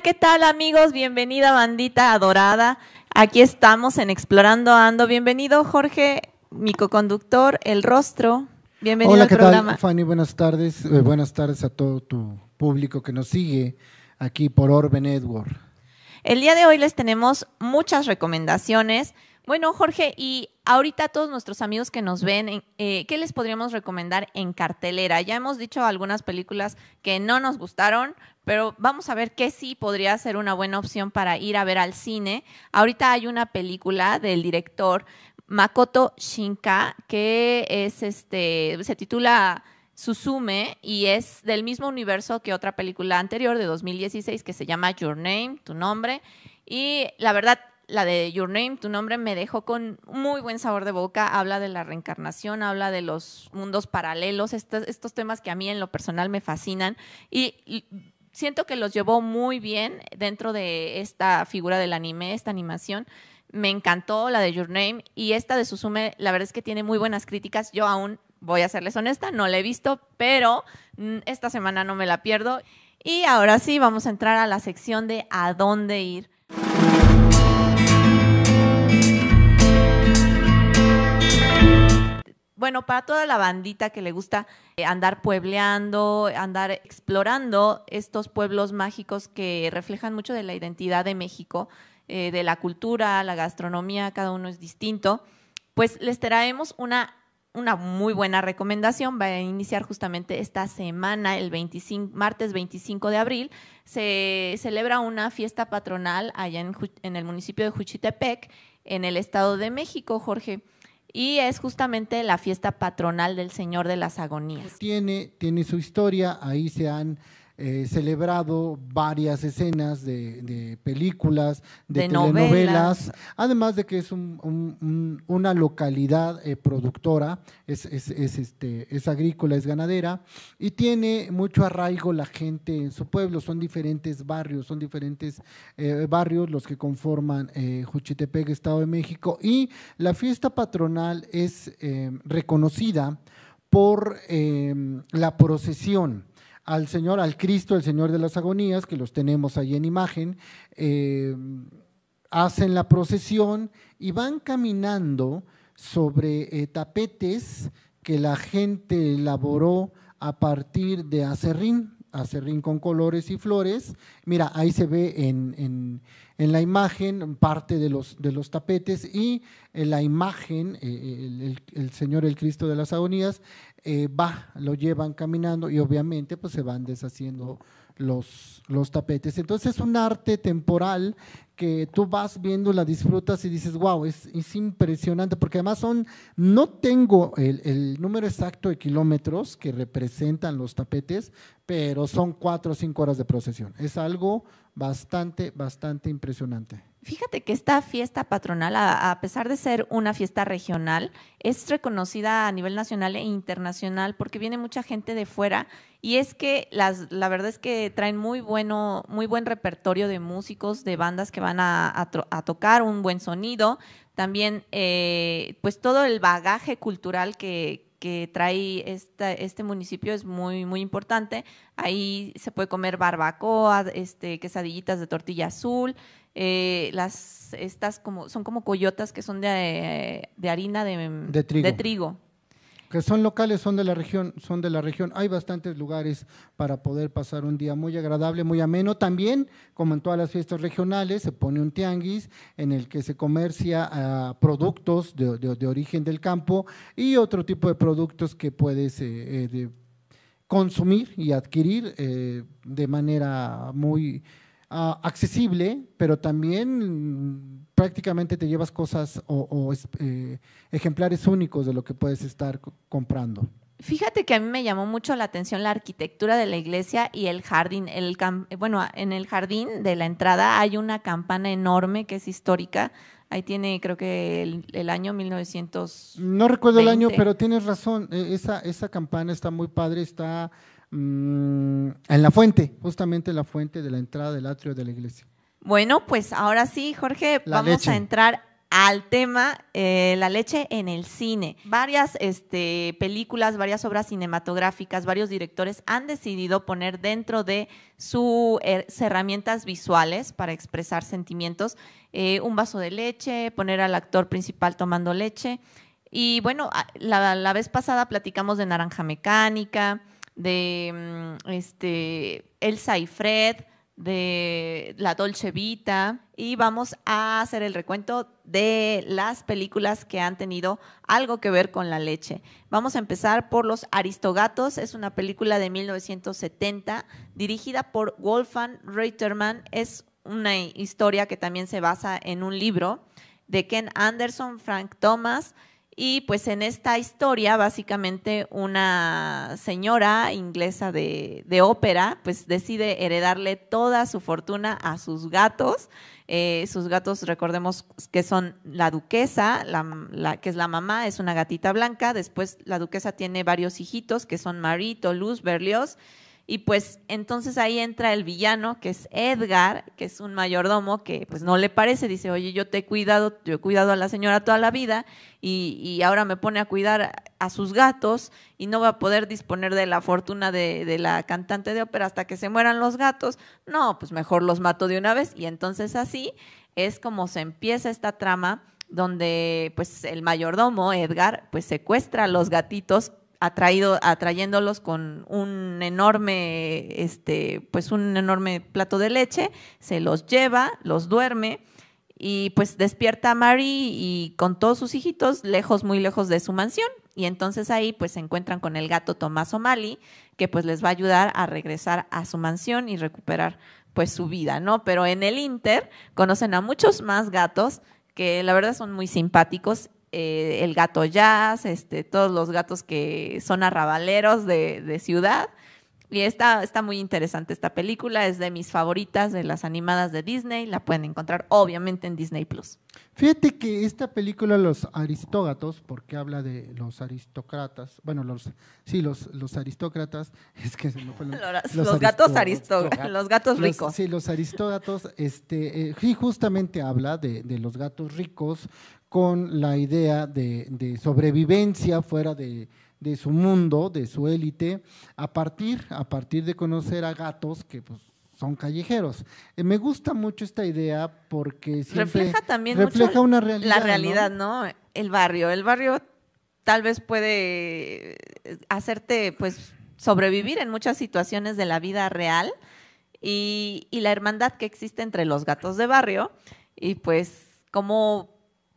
¿qué tal amigos? Bienvenida bandita adorada. Aquí estamos en Explorando Ando. Bienvenido Jorge, mi coconductor, El Rostro. Bienvenido Hola, al ¿qué programa. Tal, Fanny, buenas tardes. Eh, buenas tardes a todo tu público que nos sigue aquí por Orben Edward. El día de hoy les tenemos muchas recomendaciones. Bueno, Jorge, y Ahorita todos nuestros amigos que nos ven, eh, ¿qué les podríamos recomendar en cartelera? Ya hemos dicho algunas películas que no nos gustaron, pero vamos a ver qué sí podría ser una buena opción para ir a ver al cine. Ahorita hay una película del director Makoto Shinka que es este se titula Susume y es del mismo universo que otra película anterior de 2016 que se llama Your Name, tu nombre. Y la verdad la de Your Name, tu nombre, me dejó con muy buen sabor de boca. Habla de la reencarnación, habla de los mundos paralelos, estos, temas que a mí en lo personal me fascinan. Y, siento que los llevó muy bien dentro de esta figura del anime, esta animación. Me encantó la de Your Name y esta de Susume, la verdad es que tiene muy buenas críticas. Yo aún, voy a serles honesta, no la he visto, pero mm, esta semana no me la pierdo. Y ahora sí, vamos a entrar a la sección de a dónde ir. Bueno, para toda la bandita que le gusta eh, andar puebleando, andar explorando estos pueblos mágicos que reflejan mucho de la identidad de México, eh, de la cultura, la gastronomía, cada uno es distinto, pues les traemos una, una muy buena recomendación. Va a iniciar justamente esta semana, el 25, martes 25 de abril, se celebra una fiesta patronal allá en, en el municipio de Juchitepec, en el Estado de México, Jorge y es justamente la fiesta patronal del Señor de las Agonías. Tiene, tiene su historia, ahí se han eh, celebrado varias escenas de, películas, de, telenovelas, además de que es una localidad eh, productora, es, este, es agrícola, es ganadera, y tiene mucho arraigo la gente en su pueblo, son diferentes barrios, son diferentes eh, barrios los que conforman Juchitepec, Estado de México, y la fiesta patronal es reconocida por la procesión al Señor, al Cristo, el Señor de las Agonías, que los tenemos ahí en imagen, eh, hacen la procesión y van caminando sobre eh, tapetes que la gente elaboró a partir de acerrín, acerrín con colores y flores. Mira, ahí se ve en, en, la imagen parte de los, de los tapetes y en eh, la imagen, eh, el, Señor, el Cristo de las Agonías, eh, va, lo llevan caminando y obviamente pues se van deshaciendo los, los tapetes. Entonces es un arte temporal que tú vas viendo, la disfrutas y dices, wow, es, es impresionante, porque además son, no tengo el, el, número exacto de kilómetros que representan los tapetes, pero son cuatro o cinco horas de procesión. Es algo bastante, bastante impresionante. Fíjate que esta fiesta patronal, a, pesar de ser una fiesta regional, es reconocida a nivel nacional e internacional porque viene mucha gente de fuera y es que las, la verdad es que traen muy, bueno, muy buen repertorio de músicos, de bandas que van a, tocar, un buen sonido, también eh, pues todo el bagaje cultural que, que trae esta, este municipio es muy, muy importante. Ahí se puede comer barbacoa, este, quesadillitas de tortilla azul, eh, las, estas como, son como coyotas que son de, de harina de, De trigo que son locales, son de la región, son de la región. Hay bastantes lugares para poder pasar un día muy agradable, muy ameno. También, como en todas las fiestas regionales, se pone un tianguis en el que se comercia ah, productos de, origen del campo y otro tipo de productos que puedes eh, eh, consumir y adquirir eh, de manera muy Ah, accesible, pero también mm, prácticamente te llevas cosas o, eh, ejemplares únicos de lo que puedes estar comprando. Fíjate que a mí me llamó mucho la atención la arquitectura de la iglesia y el jardín. El bueno, en el jardín de la entrada hay una campana enorme que es histórica. Ahí tiene, creo que el, el año 1900. No recuerdo el año, pero tienes razón. E, esa, esa campana está muy padre, está Mm, en la fuente, justamente la fuente de la entrada del atrio de la iglesia. Bueno, pues ahora sí, Jorge, vamos a entrar al tema eh, la leche en el cine. Varias este, películas, varias obras cinematográficas, varios directores han decidido poner dentro de sus eh, herramientas visuales para expresar sentimientos eh, un vaso de leche, poner al actor principal tomando leche. Y bueno, la vez pasada platicamos de Naranja Mecánica, de mm, este, Elsa y Fred, de La Dolce Vita y vamos a hacer el recuento de las películas que han tenido algo que ver con la leche. Vamos a empezar por Los Aristogatos, es una película de 1970 dirigida por Wolfgang Reutermann, es una historia que también se basa en un libro de Ken Anderson, Frank Thomas, y pues en esta historia, básicamente, una señora inglesa de, ópera, pues decide heredarle toda su fortuna a sus gatos. Eh, sus gatos, recordemos que son la duquesa, la, que es la mamá, es una gatita blanca. Después la duquesa tiene varios hijitos, que son Marito, Luz, Berlioz y pues entonces ahí entra el villano, que es Edgar, que es un mayordomo que pues no le parece, dice, oye, yo te he cuidado, yo he cuidado a la señora toda la vida y, ahora me pone a cuidar a sus gatos y no va a poder disponer de la fortuna de, de la cantante de ópera hasta que se mueran los gatos. No, pues mejor los mato de una vez. Y entonces así es como se empieza esta trama donde pues el mayordomo Edgar pues secuestra a los gatitos atrayéndolos con un enorme, este, pues un enorme plato de leche, se los lleva, los duerme y pues despierta a Mary y con todos sus hijitos lejos, muy lejos de su mansión. Y entonces ahí pues se encuentran con el gato Tomás O'Malley, que pues les va a ayudar a regresar a su mansión y recuperar pues su vida, ¿no? Pero en el Inter conocen a muchos más gatos que la verdad son muy simpáticos eh, el gato jazz, este, todos los gatos que son arrabaleros de ciudad. Y está, está muy interesante esta película, es de mis favoritas de las animadas de Disney, la pueden encontrar obviamente en Disney Plus. Fíjate que esta película Los Aristógatos, porque habla de los aristócratas, bueno, los sí, los, los aristócratas, es que se me fue los, los, gatos aristócratas, los gatos ricos. sí, los aristógatos, este, eh, justamente habla de, los gatos ricos con la idea de sobrevivencia fuera de, de su mundo, de su élite, a partir, a partir de conocer a gatos que pues, son callejeros. Eh, me gusta mucho esta idea porque refleja también la realidad, ¿no? El barrio, el barrio tal vez puede eh, hacerte pues sobrevivir en muchas situaciones de la vida real y, y la hermandad que existe entre los gatos de barrio y pues cómo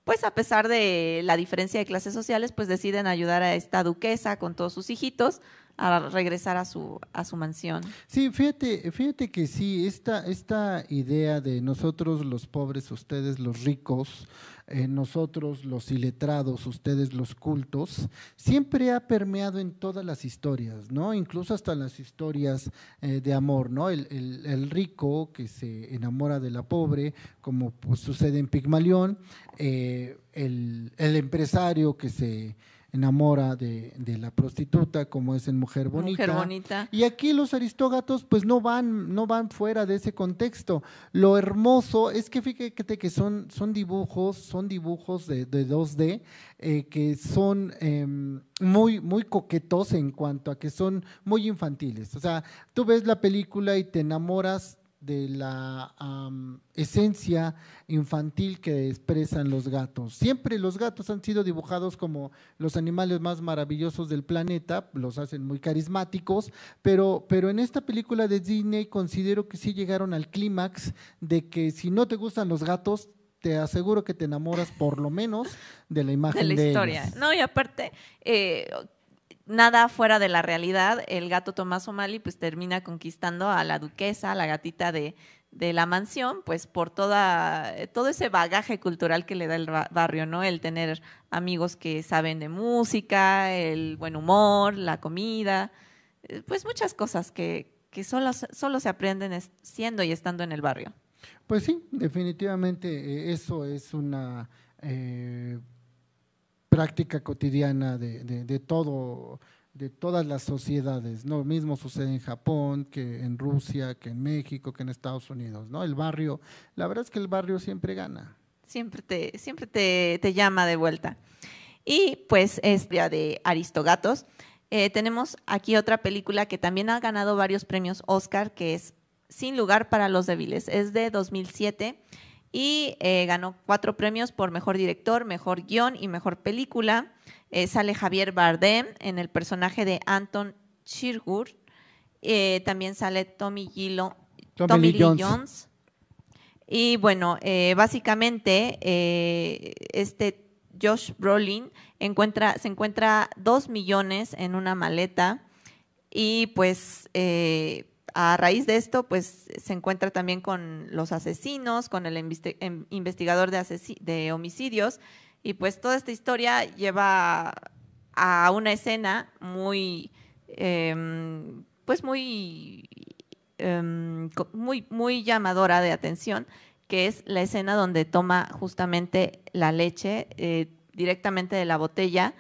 pues a pesar de la diferencia de clases sociales, pues deciden ayudar a esta duquesa con todos sus hijitos a regresar a su, a su mansión. Sí, fíjate, fíjate que sí, esta, esta idea de nosotros los pobres, ustedes los ricos, eh, nosotros los iletrados, ustedes los cultos, siempre ha permeado en todas las historias, ¿no? Incluso hasta las historias eh, de amor, ¿no? El, rico que se enamora de la pobre, como pues, sucede en Pigmalión, eh, el, empresario que se enamora de, de, la prostituta, como es en Mujer Bonita. Y aquí los aristógatos pues no van, no van fuera de ese contexto. Lo hermoso es que fíjate que son, son dibujos, son dibujos de, 2D eh, que son em, muy, muy coquetos en cuanto a que son muy infantiles. O sea, tú ves la película y te enamoras de la esencia infantil que expresan los gatos. Siempre los gatos han sido dibujados como los animales más maravillosos del planeta, los hacen muy carismáticos, pero, pero en esta película de Disney considero que sí llegaron al clímax de que si no te gustan los gatos, te aseguro que te enamoras por lo menos de la imagen de la historia. No, y aparte, eh, nada fuera de la realidad, el gato Tomás O'Malley pues termina conquistando a la duquesa, la gatita de, de la mansión, pues por toda, eh, todo ese bagaje cultural que le da el barrio, ¿no? El tener amigos que saben de música, el buen humor, la comida, eh, pues muchas cosas que, que solo, se aprenden siendo y estando en el barrio. Pues sí, definitivamente eh, eso es una práctica cotidiana de, de, todo, de todas las sociedades. Lo mismo sucede en Japón, que en Rusia, que en México, que en Estados Unidos. ¿no? El barrio, la verdad es que el barrio siempre gana. Siempre te, siempre te, te llama de vuelta. Y pues es de Aristogatos. Eh, tenemos aquí otra película que también ha ganado varios premios Oscar, que es Sin lugar para los débiles. Es de 2007 y eh, ganó cuatro premios por mejor director, mejor guión y mejor película. Eh, sale Javier Bardem en el personaje de Anton Chirgur. Eh, también sale Tommy, Lee Jones. Y bueno, básicamente este Josh Brolin encuentra, se encuentra dos millones en una maleta y pues a raíz de esto, pues se encuentra también con los asesinos, con el em, investigador de, homicidios, y pues toda esta historia lleva a una escena muy, em, pues muy, em, muy, muy llamadora de atención, que es la escena donde toma justamente la leche eh, directamente de la botella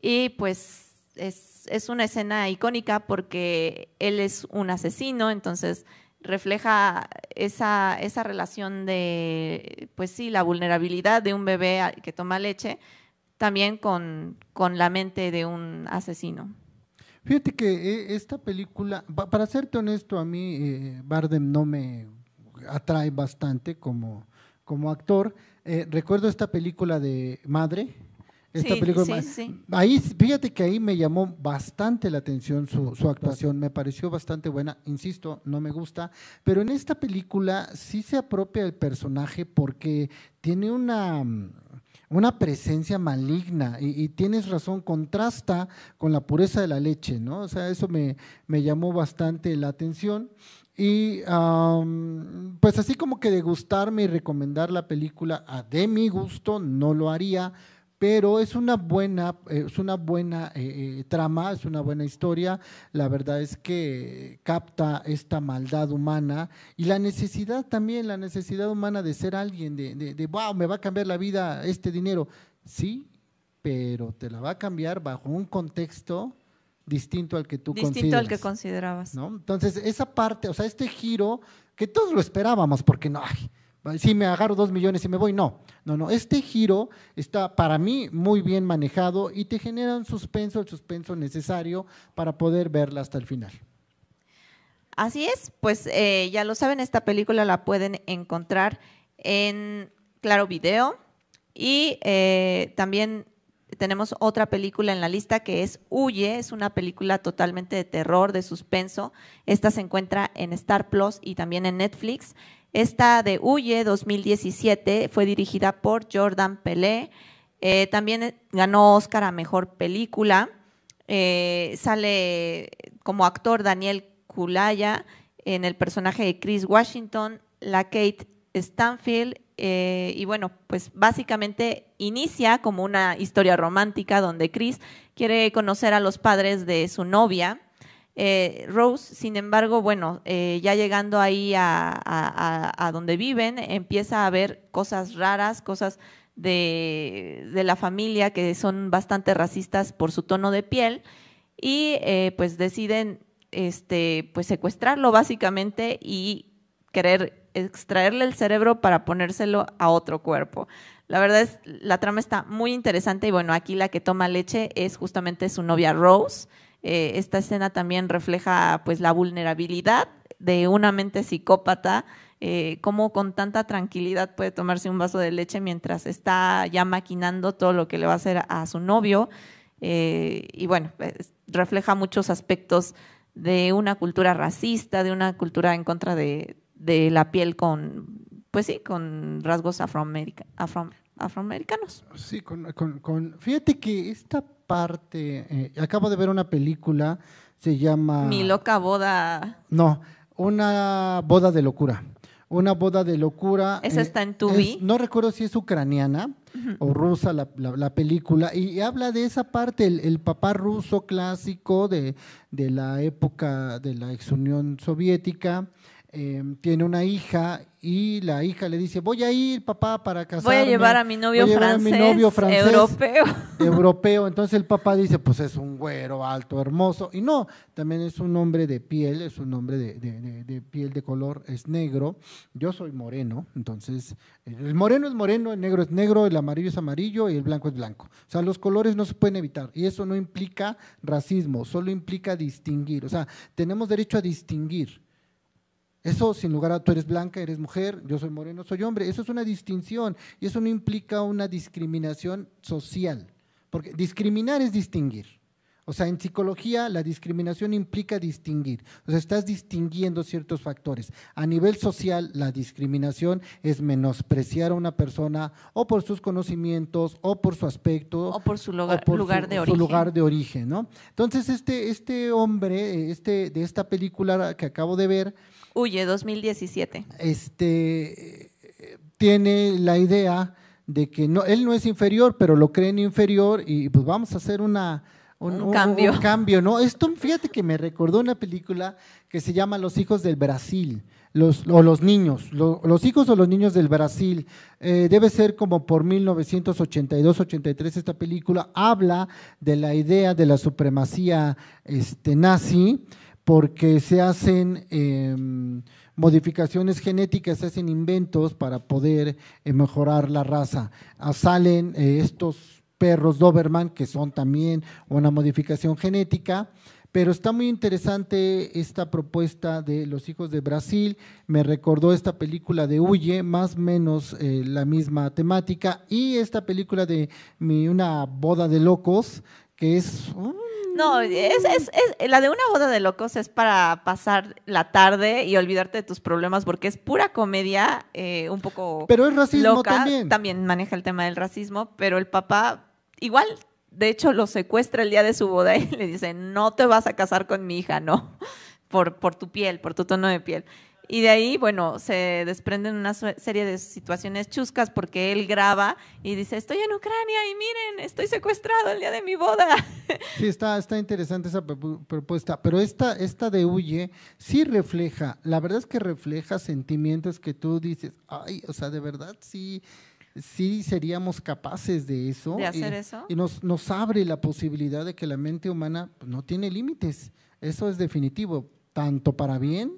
y pues es es, una escena icónica porque él es un asesino, entonces refleja esa, esa relación de, pues sí, la vulnerabilidad de un bebé que toma leche, también con, la mente de un asesino. Fíjate que eh, esta película, para serte honesto, a mí eh, Bardem no me atrae bastante como, como actor. Eh, recuerdo esta película de Madre, esta película. Ahí, fíjate que ahí me llamó bastante la atención su, actuación, me pareció bastante buena, insisto, no me gusta, pero en esta película sí se apropia el personaje porque tiene una, mm, una presencia maligna y, tienes razón, contrasta con la pureza de la leche, ¿no? O sea, eso me, me llamó bastante la atención. Y pues así como que de y recomendar la película a de mi gusto, no lo haría, pero es una buena, eh, es una buena eh, eh, trama, es una buena historia. La verdad es que capta esta maldad humana y la necesidad también, la necesidad humana de ser alguien, de, wow, me va a cambiar la vida este dinero. Sí, pero te la va a cambiar bajo un contexto distinto al que tú distinto consideras. Distinto al que considerabas. Entonces, esa parte, o sea, este giro que todos lo esperábamos, porque no, hay si me agarro dos millones y me voy, no, no, no. Este giro está para mí muy bien manejado y te genera un suspenso, el suspenso necesario para poder verla hasta el final. Así es, pues eh, ya lo saben, esta película la pueden encontrar en Claro Video y eh, también tenemos otra película en la lista que es Huye, es una película totalmente de terror, de suspenso. Esta se encuentra en Star Plus y también en Netflix. Esta de Huye 2017 fue dirigida por Jordan Pelé. Eh, también eh, ganó Oscar a Mejor Película. Eh, sale como actor Daniel Kulaya en el personaje de Chris Washington, la Kate Stanfield. y bueno, pues básicamente inicia como una historia romántica donde Chris quiere conocer a los padres de su novia eh, Rose, sin embargo, bueno, eh, ya llegando ahí a, donde viven, empieza a ver cosas raras, cosas de, de, la familia que son bastante racistas por su tono de piel y eh, pues deciden este, pues secuestrarlo básicamente y querer extraerle el cerebro para ponérselo a otro cuerpo. La verdad es, la trama está muy interesante y bueno, aquí la que toma leche es justamente su novia Rose, eh, esta escena también refleja pues la vulnerabilidad de una mente psicópata, eh, cómo con tanta tranquilidad puede tomarse un vaso de leche mientras está ya maquinando todo lo que le va a hacer a su novio. Eh, y bueno, pues, refleja muchos aspectos de una cultura racista, de una cultura en contra de, la piel con, pues sí, con rasgos afroamericanos afroamericanos. Sí, con, fíjate que esta parte, eh, acabo de ver una película, se llama... Mi loca boda. No, una boda de locura. Una boda de locura. Esa está en Tubi. no recuerdo si es ucraniana o rusa la, la, película. Y, habla de esa parte, el, el papá ruso clásico de, de la época de la ex Unión Soviética. Em, tiene una hija y la hija le dice, voy a ir, papá, para casarme. Voy a llevar a mi novio, francés, mi novio europeo. europeo. Entonces el papá dice, pues es un güero alto, hermoso. Y no, también es un hombre de piel, es un hombre de piel de color, es negro. Yo soy moreno, entonces el moreno es moreno, el negro es negro, el amarillo es amarillo y el blanco es blanco. O sea, los colores no se pueden evitar. Y eso no implica racismo, solo implica distinguir. O sea, tenemos derecho a distinguir eso, sin lugar a tú eres blanca, eres mujer, yo soy moreno, soy hombre. Eso es una distinción y eso no implica una discriminación social. Porque discriminar es distinguir. O sea, en psicología la discriminación implica distinguir. O sea, estás distinguiendo ciertos factores. A nivel social, la discriminación es menospreciar a una persona o por sus conocimientos, o por su aspecto, o por su lugar, de origen. Su lugar de origen ¿no? Entonces, este, este hombre este, de esta película que acabo de ver, Huye, 2017. Este, tiene la idea de que no, él no es inferior, pero lo creen inferior y pues vamos a hacer una, un, cambio. ¿no? Esto, fíjate que me recordó una película que se llama Los hijos del Brasil, los, o los niños, los hijos o los niños del Brasil. Eh, debe ser como por 1982-83 esta película, habla de la idea de la supremacía este, nazi porque se hacen em, modificaciones genéticas, se hacen inventos para poder eh, mejorar la raza. Ah, salen eh, estos perros Doberman, que son también una modificación genética, pero está muy interesante esta propuesta de Los Hijos de Brasil. Me recordó esta película de Huye, más o menos eh, la misma temática. Y esta película de Una Boda de Locos, que es no, es, es, la de una boda de locos es para pasar la tarde y olvidarte de tus problemas porque es pura comedia, eh, un poco. Pero el racismo loca. también. También maneja el tema del racismo, pero el papá igual de hecho, lo secuestra el día de su boda y le dice, no te vas a casar con mi hija, no, por, por tu piel, por tu tono de piel. Y de ahí, bueno, se desprenden una serie de situaciones chuscas porque él graba y dice, estoy en Ucrania y miren, estoy secuestrado el día de mi boda. Sí, está, está interesante esa propuesta, pero esta, esta de Huye sí refleja, la verdad es que refleja sentimientos que tú dices, ay, o sea, de verdad sí sí seríamos capaces de eso. De hacer eso. Y nos, nos abre la posibilidad de que la mente humana pues, no tiene límites. Eso es definitivo, tanto para bien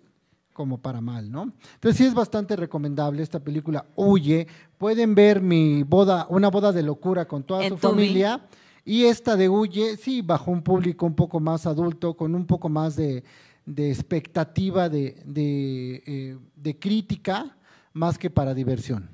como para mal, ¿no? Entonces sí es bastante recomendable esta película. Huye, pueden ver mi boda, una boda de locura con toda su familia. Y esta de Huye, sí, bajo un público un poco más adulto, con un poco más de, expectativa de, eh, de, crítica, más que para diversión.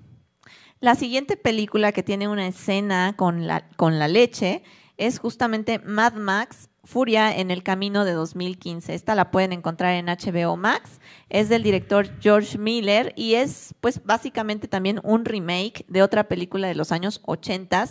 La siguiente película que tiene una escena con la, con la leche es justamente Mad Max Furia en el Camino de 2015. Esta la pueden encontrar en HBO Max. Es del director George Miller y es pues básicamente también un remake de otra película de los años 80.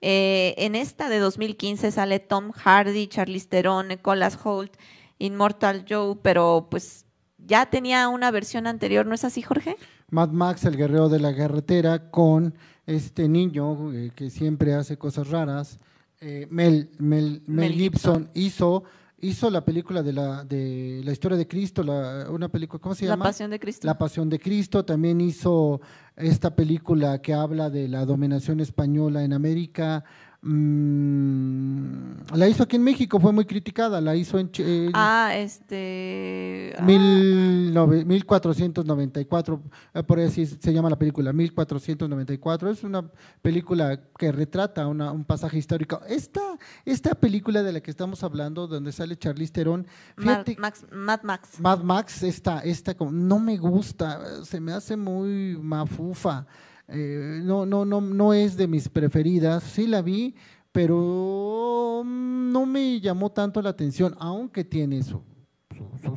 Eh, en esta de 2015 sale Tom Hardy, Charlize Theron, Nicholas Holt, Immortal Joe, pero pues ya tenía una versión anterior, ¿no es así, Jorge? Mad Max, el guerrero de la carretera, con este niño eh, que siempre hace cosas raras. Eh, Mel, Mel, Mel, Gibson, hizo hizo la película de la, de la historia de Cristo, la, una película, ¿cómo se llama? La Pasión de Cristo. La Pasión de Cristo, también hizo esta película que habla de la dominación española en América, Mm, la hizo aquí en México, fue muy criticada, la hizo en... ah, este... 1494, ah. eh, por así se llama la película, 1494. Es una película que retrata una, un pasaje histórico. Esta, esta película de la que estamos hablando, donde sale Charlize Theron, Mad Max, Mad Max. Mad esta, esta, no me gusta, se me hace muy mafufa. Eh, no, no, no, no es de mis preferidas. Sí la vi, pero no me llamó tanto la atención, aunque tiene su,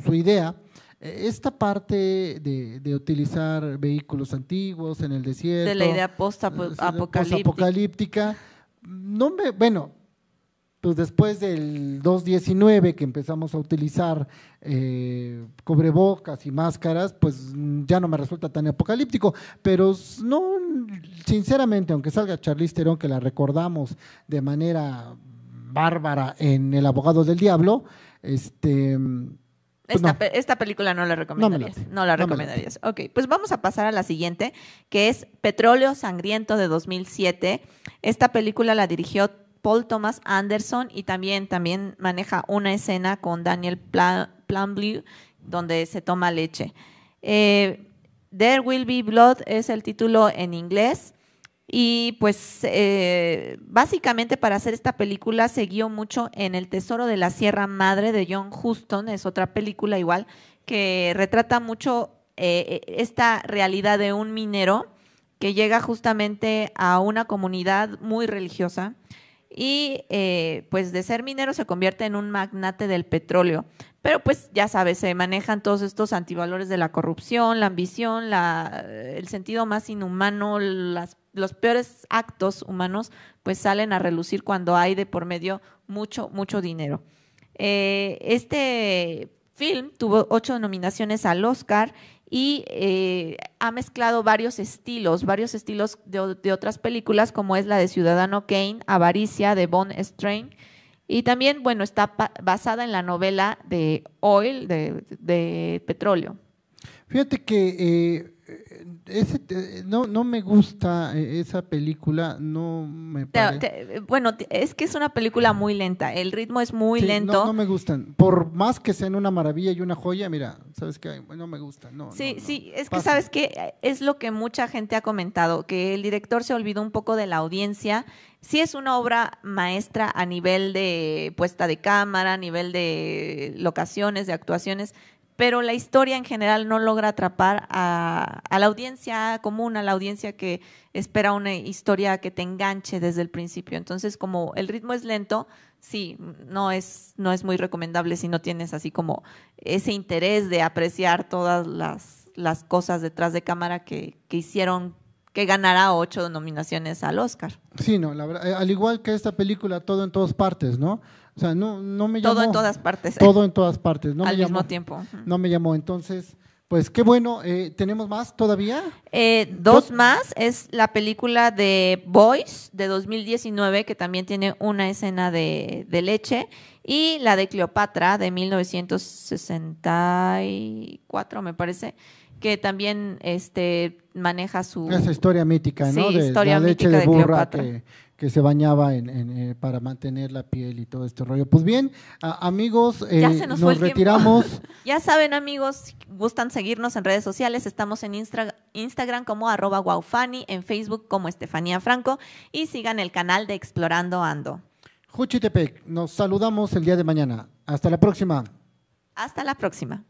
su, idea. Eh, esta parte de, utilizar vehículos antiguos en el desierto. De la idea eh, post-apocalíptica. -apocalíptica, no me, bueno, pues después del 2.19 que empezamos a utilizar eh, cobrebocas y máscaras, pues ya no me resulta tan apocalíptico, pero no, sinceramente, aunque salga Charlize Theron, que la recordamos de manera bárbara en El abogado del diablo, este… Pues, esta, película no la recomendarías. No, la, recomendarías. ok, pues vamos a pasar a la siguiente, que es Petróleo Sangriento de 2007. Esta película la dirigió Paul Thomas Anderson y también, también maneja una escena con Daniel Plumblew, donde se toma leche. Eh, There Will Be Blood es el título en inglés. Y pues eh, básicamente para hacer esta película se guió mucho en El Tesoro de la Sierra Madre de John Huston, es otra película igual que retrata mucho eh, esta realidad de un minero que llega justamente a una comunidad muy religiosa y eh, pues de ser minero se convierte en un magnate del petróleo. Pero pues ya sabes, se manejan todos estos antivalores de la corrupción, la ambición, el sentido más inhumano, los peores actos humanos pues salen a relucir cuando hay de por medio mucho, mucho dinero. Eh, este film tuvo ocho nominaciones al Oscar y eh, ha mezclado varios estilos, varios estilos de, otras películas, como es la de Ciudadano Kane, Avaricia, de Von Strain, y también, bueno, está basada en la novela de Oil, de, petróleo. Fíjate que eh, eh, no, no me gusta eh, esa película, no me Bueno, es que es una película muy lenta, el ritmo es muy lento. No, me gustan, por más que sean una maravilla y una joya, mira, sabes que no me gusta. No, sí, sí, es que sabes que es lo que mucha gente ha comentado, que el director se olvidó un poco de la audiencia. si es una obra maestra a nivel de puesta de cámara, a nivel de locaciones, de actuaciones, pero la historia en general no logra atrapar a, la audiencia común, a la audiencia que espera una historia que te enganche desde el principio. Entonces, como el ritmo es lento, sí, no es, no es muy recomendable si no tienes así como ese interés de apreciar todas las, las cosas detrás de cámara que, que hicieron que ganará ocho nominaciones al Oscar. Sí, no, eh, al igual que esta película, todo en todas partes, ¿no? O sea, no, me llamó. Todo en todas partes. Todo en todas partes. No Al mismo tiempo. No me llamó. Entonces, pues qué bueno. Eh, ¿Tenemos más todavía? Eh, dos más. Es la película de Boys de 2019, que también tiene una escena de, leche. Y la de Cleopatra de 1964, me parece que también este maneja su esa historia mítica, ¿no? de historia mítica de, Cleopatra que se bañaba eh, para mantener la piel y todo este rollo. Pues bien, amigos, eh, nos, retiramos. ya saben, amigos, si gustan seguirnos en redes sociales, estamos en Instagram como arroba guaufani, en Facebook como Estefanía Franco y sigan el canal de Explorando Ando. Juchitepec, nos saludamos el día de mañana. Hasta la próxima. Hasta la próxima.